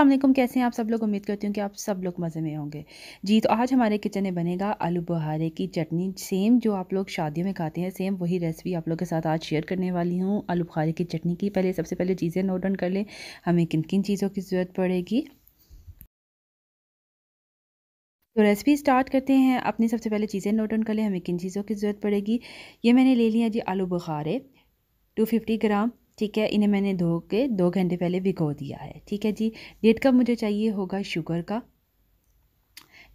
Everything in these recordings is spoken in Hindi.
असलम कैसे हैं आप सब लोग उम्मीद करती हूँ कि आप सब लोग मज़े में होंगे जी तो आज हमारे किचन में बनेगा आलू बहारे की चटनी सेम जो आप लोग शादियों में खाते हैं सेम वही रेसिपी आप लोग के साथ आज शेयर करने वाली हूँ आलू बुहारे की चटनी की पहले सबसे पहले चीज़ें नोट डाउन कर लें हमें किन किन चीज़ों की ज़रूरत पड़ेगी तो रेसिपी स्टार्ट करते हैं अपनी सबसे पहले चीज़ें नोट डाउन कर लें हमें किन चीज़ों की ज़रूरत पड़ेगी ये मैंने ले लिया जी आलू बुखारे टू ग्राम ठीक है इन्हें मैंने धो के दो घंटे पहले भिगो दिया है ठीक है जी डेढ़ कप मुझे चाहिए होगा शुगर का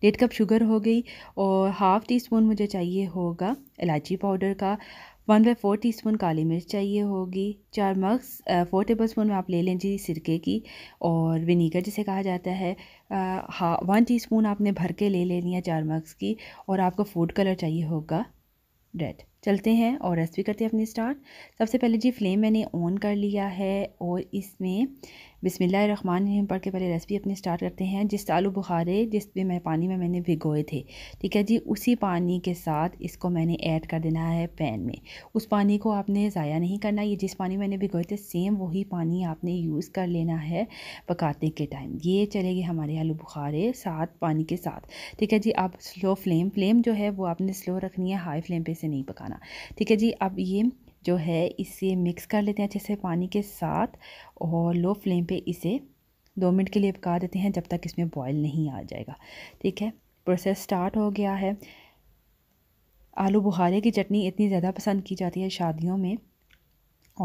डेढ़ कप शुगर हो गई और हाफ़ टी स्पून मुझे चाहिए होगा इलायची पाउडर का one by four teaspoon काली मिर्च चाहिए होगी चार मग्स फोर टेबल स्पून में आप ले लें जी सिरके की और विनीगर जिसे कहा जाता है हाँ वन टी स्पून आपने भर के ले लेनी है चार मग्स की और आपको फूड कलर चाहिए होगा रेड चलते हैं और रेसिपी करते हैं अपनी स्टार्ट सबसे पहले जी फ्लेम मैंने ऑन कर लिया है और इसमें रहीम पढ़ के पहले रेसिपी अपनी स्टार्ट करते हैं जिस आलू बुखारे जिस भी मैं पानी में मैंने भिगोए थे ठीक है जी उसी पानी के साथ इसको मैंने ऐड कर देना है पैन में उस पानी को आपने ज़ाया नहीं करना ये जिस पानी मैंने भिगोए थे सेम वही पानी आपने यूज़ कर लेना है पकाते के टाइम ये चलेगी हमारे आलू बुखारे साथ पानी के साथ ठीक है जी आप स्लो फ्लेम फ्लेम जो है वो आपने स्लो रखनी है हाई फ्लेम पर इसे नहीं पकाना करना ठीक है जी अब ये जो है इसे मिक्स कर लेते हैं अच्छे से पानी के साथ और लो फ्लेम पे इसे दो मिनट के लिए पका देते हैं जब तक इसमें बॉयल नहीं आ जाएगा ठीक है प्रोसेस स्टार्ट हो गया है आलू बुखारे की चटनी इतनी ज़्यादा पसंद की जाती है शादियों में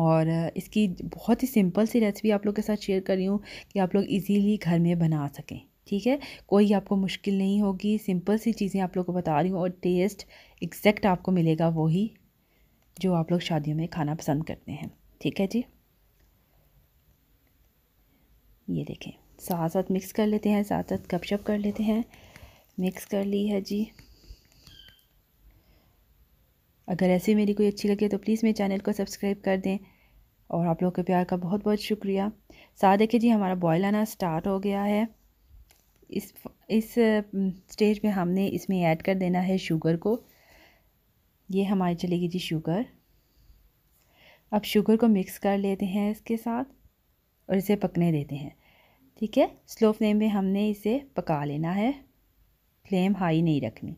और इसकी बहुत ही सिंपल सी रेसिपी आप लोग के साथ शेयर कर रही हूँ कि आप लोग इजीली घर में बना सकें ठीक है कोई आपको मुश्किल नहीं होगी सिंपल सी चीज़ें आप लोग को बता रही हूँ और टेस्ट एग्जैक्ट आपको मिलेगा वही जो आप लोग शादियों में खाना पसंद करते हैं ठीक है जी ये देखें साथ साथ मिक्स कर लेते हैं साथ साथ गपशप कर लेते हैं मिक्स कर ली है जी अगर ऐसे मेरी कोई अच्छी लगे तो प्लीज़ मेरे चैनल को सब्सक्राइब कर दें और आप लोग के प्यार का बहुत बहुत शुक्रिया साथ देखिए जी हमारा बॉयल आना स्टार्ट हो गया है इस इस स्टेज पे हमने इसमें ऐड कर देना है शुगर को ये हमारी चलेगी जी शुगर अब शुगर को मिक्स कर लेते हैं इसके साथ और इसे पकने देते हैं ठीक है स्लो फ्लेम में हमने इसे पका लेना है फ्लेम हाई नहीं रखनी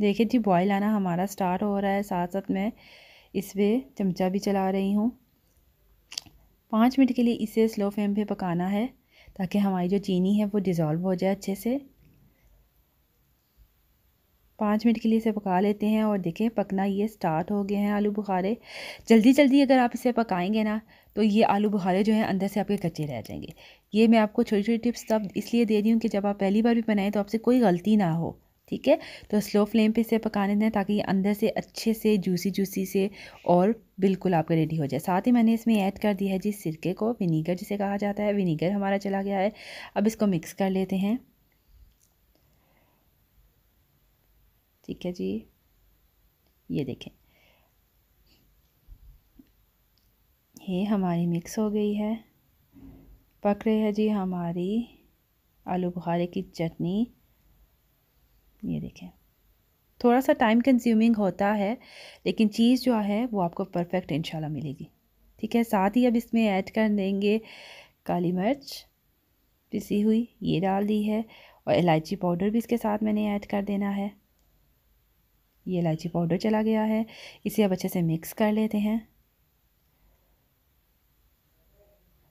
देखिए जी बॉयल आना हमारा स्टार्ट हो रहा है साथ साथ मैं इस पर चमचा भी चला रही हूँ पाँच मिनट के लिए इसे स्लो फ्लेम पे पकाना है ताकि हमारी जो चीनी है वो डिज़ोल्व हो जाए अच्छे से पाँच मिनट के लिए इसे पका लेते हैं और देखें पकना ये स्टार्ट हो गए हैं आलू बुखारे जल्दी जल्दी अगर आप इसे पकाएंगे ना तो ये आलू बुखारे जो हैं अंदर से आपके कच्चे रह जाएंगे ये मैं आपको छोटी छोटी टिप्स तब इसलिए दे रही हूँ कि जब आप पहली बार भी बनाएं तो आपसे कोई गलती ना हो ठीक है तो स्लो फ्लेम पे इसे पकाने दें ताकि ये अंदर से अच्छे से जूसी जूसी से और बिल्कुल आपका रेडी हो जाए साथ ही मैंने इसमें ऐड कर दिया है जी सिरके को विनीगर जिसे कहा जाता है विनीगर हमारा चला गया है अब इसको मिक्स कर लेते हैं ठीक है जी ये देखें ये हमारी मिक्स हो गई है पक रही है जी हमारी आलू बुखारे की चटनी ये देखें थोड़ा सा टाइम कंज्यूमिंग होता है लेकिन चीज़ जो है वो आपको परफेक्ट इंशाल्लाह मिलेगी ठीक है साथ ही अब इसमें ऐड कर देंगे काली मिर्च पिसी हुई ये डाल दी है और इलायची पाउडर भी इसके साथ मैंने ऐड कर देना है ये इलायची पाउडर चला गया है इसे अब अच्छे से मिक्स कर लेते हैं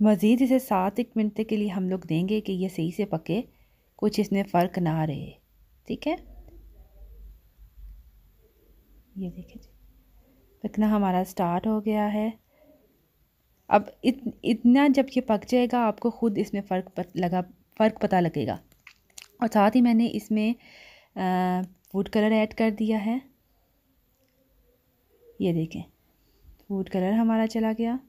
मज़ीद इसे सात एक मिनट के लिए हम लोग देंगे कि ये सही से पके कुछ इसमें फ़र्क ना रहे ठीक है ये देखें जी पकना हमारा स्टार्ट हो गया है अब इत, इतना जब ये पक जाएगा आपको ख़ुद इसमें फ़र्क पत, लगा फ़र्क पता लगेगा और साथ ही मैंने इसमें फूड कलर ऐड कर दिया है ये देखें फूड कलर हमारा चला गया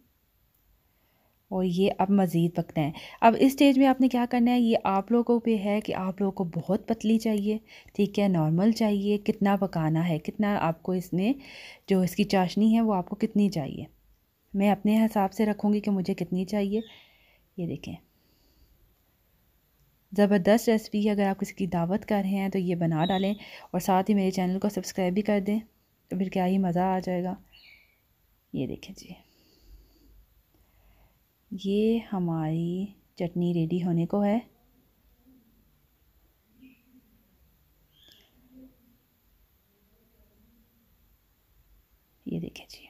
और ये अब मज़ीद पकना है अब इस स्टेज में आपने क्या करना है ये आप लोगों पे है कि आप लोगों को बहुत पतली चाहिए ठीक है नॉर्मल चाहिए कितना पकाना है कितना आपको इसमें जो इसकी चाशनी है वो आपको कितनी चाहिए मैं अपने हिसाब से रखूँगी कि मुझे कितनी चाहिए ये देखें ज़बरदस्त रेसिपी है अगर आप किसी की दावत कर रहे हैं तो ये बना डालें और साथ ही मेरे चैनल को सब्सक्राइब भी कर दें तो फिर क्या ही मज़ा आ जाएगा ये देखें जी ये हमारी चटनी रेडी होने को है ये देखिए जी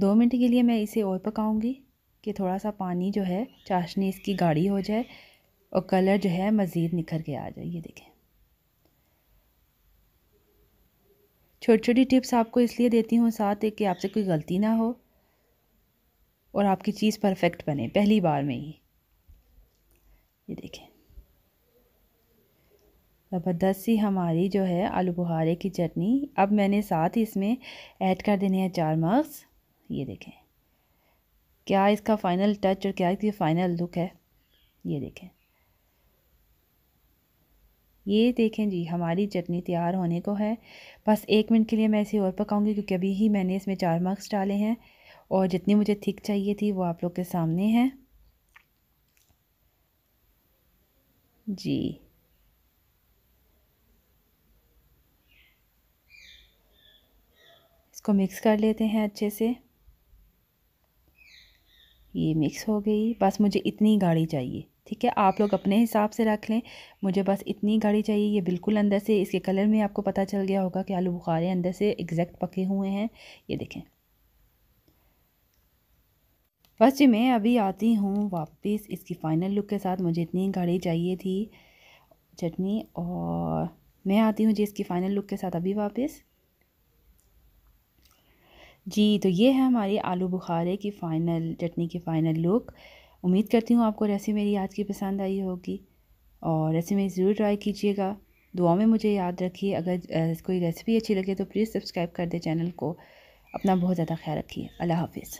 दो मिनट के लिए मैं इसे और पकाऊंगी कि थोड़ा सा पानी जो है चाशनी इसकी गाढ़ी हो जाए और कलर जो है मज़ीद निखर के आ जाए ये देखें छोटी छोटी टिप्स आपको इसलिए देती हूँ साथ एक कि आपसे कोई गलती ना हो और आपकी चीज़ परफेक्ट बने पहली बार में ही ये देखें ज़बरदस्त सी हमारी जो है आलू बुहारे की चटनी अब मैंने साथ ही इसमें ऐड कर देने हैं चार मग्स ये देखें क्या इसका फ़ाइनल टच और क्या इसकी फ़ाइनल लुक है ये देखें ये देखें जी हमारी चटनी तैयार होने को है बस एक मिनट के लिए मैं इसे और पकाऊंगी क्योंकि अभी ही मैंने इसमें चार मग्स डाले हैं और जितनी मुझे थिक चाहिए थी वो आप लोग के सामने है जी इसको मिक्स कर लेते हैं अच्छे से ये मिक्स हो गई बस मुझे इतनी गाढ़ी चाहिए ठीक है आप लोग अपने हिसाब से रख लें मुझे बस इतनी गाढ़ी चाहिए ये बिल्कुल अंदर से इसके कलर में आपको पता चल गया होगा कि आलू बुखारे अंदर से एग्जैक्ट पके हुए हैं ये देखें फर्स्ट मैं अभी आती हूँ वापस इसकी फ़ाइनल लुक के साथ मुझे इतनी घड़ी चाहिए थी चटनी और मैं आती हूँ जी इसकी फ़ाइनल लुक के साथ अभी वापस जी तो ये है हमारी आलू बुखारे की फ़ाइनल चटनी की फ़ाइनल लुक उम्मीद करती हूँ आपको रेसिपी मेरी आज की पसंद आई होगी और रेसिपी मेरी ज़रूर ट्राई कीजिएगा दुआ में मुझे याद रखिए अगर कोई रेसिपी अच्छी लगे तो प्लीज़ सब्सक्राइब कर दे चैनल को अपना बहुत ज़्यादा ख्याल रखिए अल्लाह हाफिज़